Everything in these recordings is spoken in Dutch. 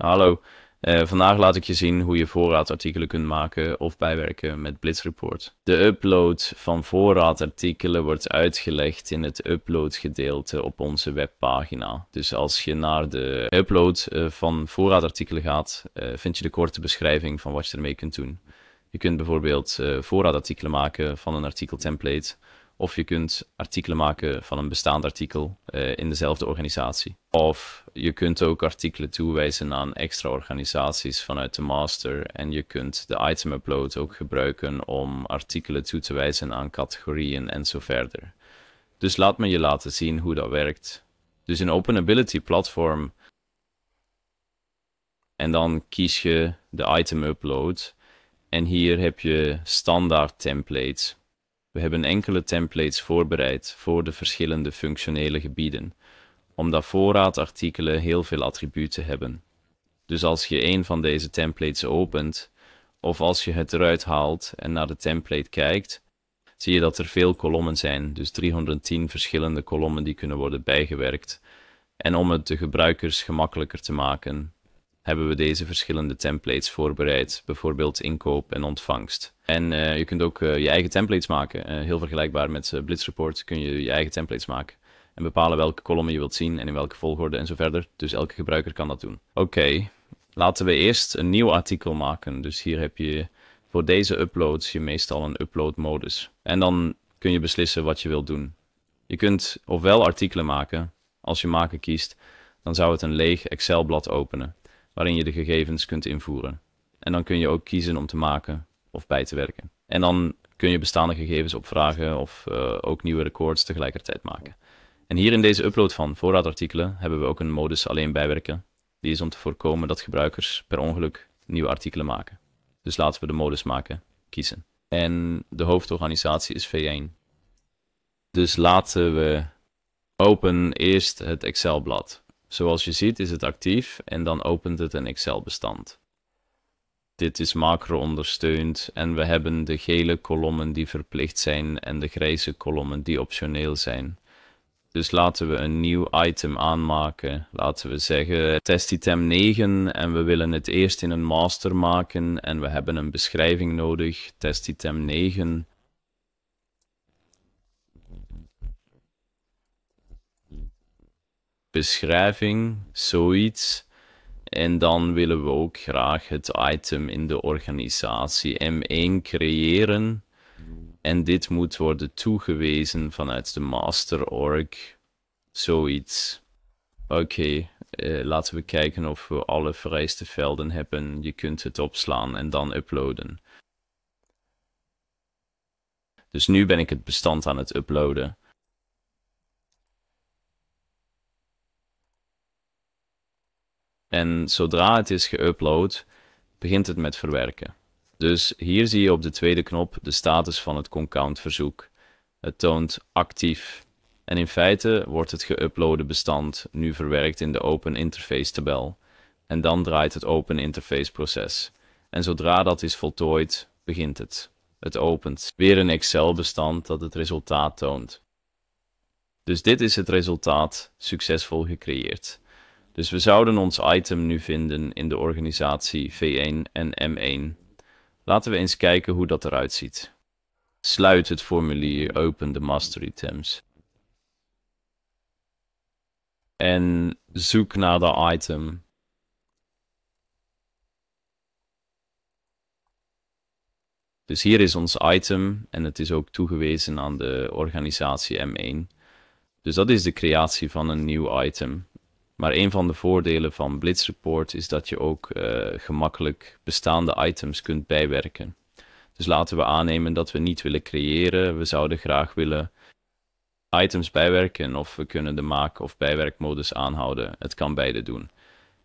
Hallo, eh, vandaag laat ik je zien hoe je voorraadartikelen kunt maken of bijwerken met Blitzreport. De upload van voorraadartikelen wordt uitgelegd in het upload gedeelte op onze webpagina. Dus als je naar de upload eh, van voorraadartikelen gaat, eh, vind je de korte beschrijving van wat je ermee kunt doen. Je kunt bijvoorbeeld voorraadartikelen maken van een artikeltemplate of je kunt artikelen maken van een bestaand artikel eh, in dezelfde organisatie. Of je kunt ook artikelen toewijzen aan extra organisaties vanuit de master. En je kunt de item upload ook gebruiken om artikelen toe te wijzen aan categorieën en zo verder. Dus laat me je laten zien hoe dat werkt. Dus een Openability platform. En dan kies je de item upload. En hier heb je standaard templates we hebben enkele templates voorbereid voor de verschillende functionele gebieden, omdat voorraadartikelen heel veel attributen hebben. Dus als je een van deze templates opent, of als je het eruit haalt en naar de template kijkt, zie je dat er veel kolommen zijn, dus 310 verschillende kolommen die kunnen worden bijgewerkt. En om het de gebruikers gemakkelijker te maken, hebben we deze verschillende templates voorbereid. Bijvoorbeeld inkoop en ontvangst. En eh, je kunt ook eh, je eigen templates maken. Eh, heel vergelijkbaar met Blitzreport kun je je eigen templates maken. En bepalen welke kolommen je wilt zien en in welke volgorde en zo verder. Dus elke gebruiker kan dat doen. Oké, laten we eerst een nieuw artikel maken. Dus hier heb je voor deze uploads je meestal een upload modus. En dan kun je beslissen wat je wilt doen. Je kunt ofwel artikelen maken. Als je maken kiest, dan zou het een leeg Excel blad openen waarin je de gegevens kunt invoeren. En dan kun je ook kiezen om te maken of bij te werken. En dan kun je bestaande gegevens opvragen of eh, ook nieuwe records tegelijkertijd maken. En hier in deze upload van voorraadartikelen hebben we ook een modus alleen bijwerken. Die is om te voorkomen dat gebruikers per ongeluk nieuwe artikelen maken. Dus laten we de modus maken, kiezen. En de hoofdorganisatie is V1. Dus laten we open eerst het Excel-blad. Zoals je ziet is het actief en dan opent het een Excel-bestand. Dit is macro ondersteund en we hebben de gele kolommen die verplicht zijn en de grijze kolommen die optioneel zijn. Dus laten we een nieuw item aanmaken. Laten we zeggen testitem 9 en we willen het eerst in een master maken en we hebben een beschrijving nodig, testitem 9. beschrijving, zoiets. En dan willen we ook graag het item in de organisatie M1 creëren. En dit moet worden toegewezen vanuit de master org. Zoiets. Oké, eh, laten we kijken of we alle vereiste velden hebben. Je kunt het opslaan en dan uploaden. Dus nu ben ik het bestand aan het uploaden. En zodra het is geüpload, begint het met verwerken. Dus hier zie je op de tweede knop de status van het concount verzoek. Het toont actief. En in feite wordt het geüploade bestand nu verwerkt in de Open Interface tabel. En dan draait het Open Interface proces. En zodra dat is voltooid, begint het. Het opent weer een Excel bestand dat het resultaat toont. Dus dit is het resultaat succesvol gecreëerd. Dus we zouden ons item nu vinden in de organisatie V1 en M1. Laten we eens kijken hoe dat eruit ziet. Sluit het formulier, open de master-items En zoek naar dat item. Dus hier is ons item en het is ook toegewezen aan de organisatie M1. Dus dat is de creatie van een nieuw item. Maar een van de voordelen van Blitz Report is dat je ook eh, gemakkelijk bestaande items kunt bijwerken. Dus laten we aannemen dat we niet willen creëren, we zouden graag willen items bijwerken of we kunnen de maak- of bijwerkmodus aanhouden. Het kan beide doen.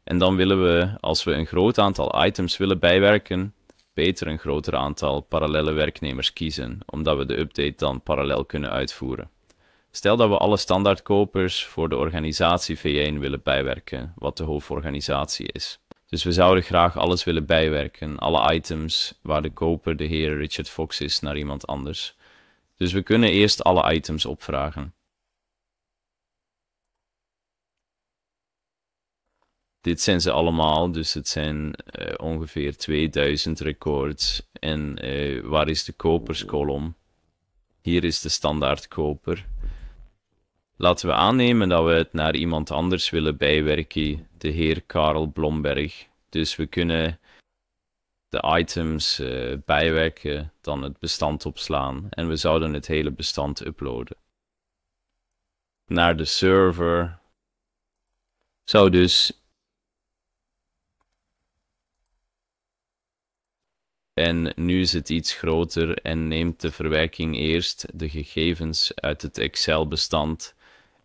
En dan willen we, als we een groot aantal items willen bijwerken, beter een groter aantal parallele werknemers kiezen, omdat we de update dan parallel kunnen uitvoeren. Stel dat we alle standaardkopers voor de organisatie V1 willen bijwerken, wat de hoofdorganisatie is. Dus we zouden graag alles willen bijwerken, alle items waar de koper de heer Richard Fox is naar iemand anders. Dus we kunnen eerst alle items opvragen. Dit zijn ze allemaal, dus het zijn eh, ongeveer 2000 records. En eh, waar is de koperskolom? Hier is de standaardkoper. Laten we aannemen dat we het naar iemand anders willen bijwerken, de heer Karel Blomberg. Dus we kunnen de items eh, bijwerken, dan het bestand opslaan en we zouden het hele bestand uploaden. Naar de server zou dus En nu is het iets groter en neemt de verwerking eerst de gegevens uit het Excel-bestand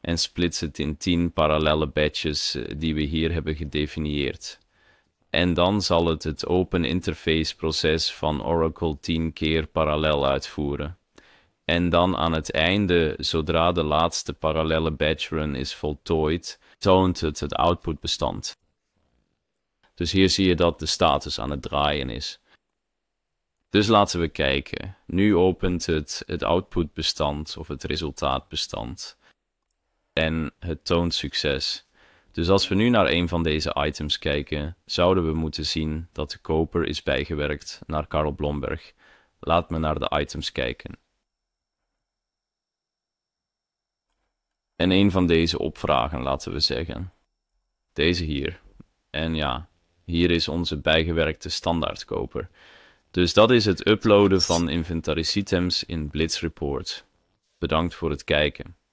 en splits het in 10 parallele batches eh, die we hier hebben gedefinieerd. En dan zal het het open interface proces van Oracle 10 keer parallel uitvoeren. En dan aan het einde, zodra de laatste parallele batch run is voltooid, toont het het outputbestand. Dus hier zie je dat de status aan het draaien is. Dus laten we kijken. Nu opent het het outputbestand of het resultaatbestand en het toont succes. Dus als we nu naar een van deze items kijken, zouden we moeten zien dat de koper is bijgewerkt naar Karl Blomberg. Laat me naar de items kijken. En een van deze opvragen, laten we zeggen. Deze hier. En ja, hier is onze bijgewerkte standaardkoper. Dus dat is het uploaden van inventarisitems in Blitz Report. Bedankt voor het kijken.